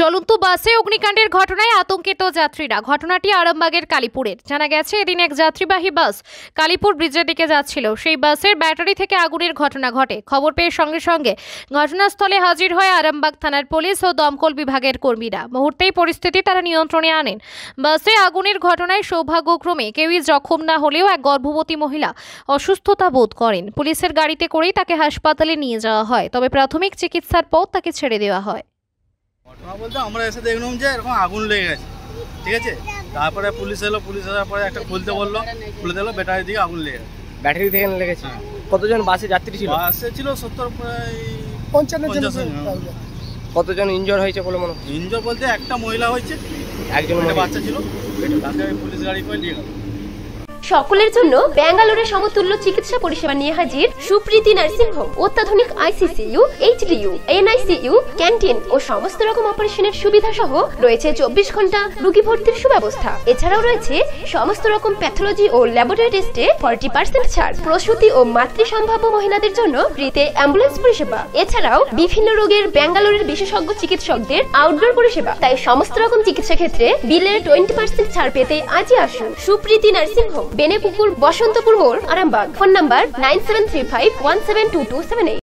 চলন্ত বাসে অগ্নিকাণ্ডের ঘটনায় আতঙ্কিত যাত্রীরা ঘটনাটি আরামবাগের কালীপুরের জানা গেছে এদিন এক যাত্রীবাহী বাস কালীপুর ব্রিজের দিকে যাচ্ছিল সেই বাসের ব্যাটারি থেকে আগুনের ঘটনা ঘটে খবর পেয়ে সঙ্গে সঙ্গে ঘটনাস্থলে হাজির হয় আরামবাগ থানার পুলিশ ও দমকল বিভাগের কর্মীরা মুহূর্তেই পরিস্থিতি তারা নিয়ন্ত্রণে আনেন বাসে আগুনের ঘটনায় সৌভাগ্যক্রমে কেউই জখম না হলেও এক গর্ভবতী মহিলা অসুস্থতা বোধ করেন পুলিশের গাড়িতে করেই তাকে হাসপাতালে নিয়ে যাওয়া হয় তবে প্রাথমিক চিকিৎসার পর তাকে ছেড়ে দেওয়া হয় ঘটনা বলতে আমরা এসে দেখলাম যে এরকম আগুন লেগে গেছে ঠিক আছে তারপরে পুলিশ এলো পুলিশ এলার পরে একটা খুলতে বললো খুলে দিলো ব্যাটারি দিকে আগুন লেগে গেছে ব্যাটারি থেকে লেগেছে হ্যাঁ। কতজন বাসে যাত্রী ছিল বাসে ছিল সত্তর প্রায় পঞ্চান্ন জন হ্যাঁ। কতজন ইনজোর হয়েছে বলে মনে হয় ইনজোর বলতে একটা মহিলা হয়েছে একজন বাচ্চা ছিল তাকে পুলিশ গাড়ি করে নিয়ে গেল সকলের জন্য ব্যাঙ্গালোরের সমতুল্য চিকিৎসা পরিষেবা নিয়ে হাজির সুপ্রীতি নার্সিং হোম অত্যাধুনিক আইসিসিইউ এইচডিইউ এনআইসিইউ ক্যান্টিন ও সমস্ত রকম অপারেশনের সুবিধা সহ রয়েছে চব্বিশ ঘন্টা রোগী ভর্তির সুব্যবস্থা এছাড়াও রয়েছে সমস্ত রকম প্যাথোলজি ও ল্যাবরেটরি টেস্টে ফর্টি পার্সেন্ট ছাড় প্রসূতি ও মাতৃ সম্ভাব্য মহিলাদের জন্য ফ্রিতে অ্যাম্বুলেন্স পরিষেবা এছাড়াও বিভিন্ন রোগের ব্যাঙ্গালোরের বিশেষজ্ঞ চিকিৎসকদের আউটডোর পরিষেবা তাই সমস্ত রকম চিকিৎসা ক্ষেত্রে বিলের টোয়েন্টি পার্সেন্ট ছাড় পেতে আজই আসুন সুপ্রীতি নার্সিং হোম বেনেপুকুর বসন্তপুর মোড় Arambagh phone number nine seven three five one seven two two seven eight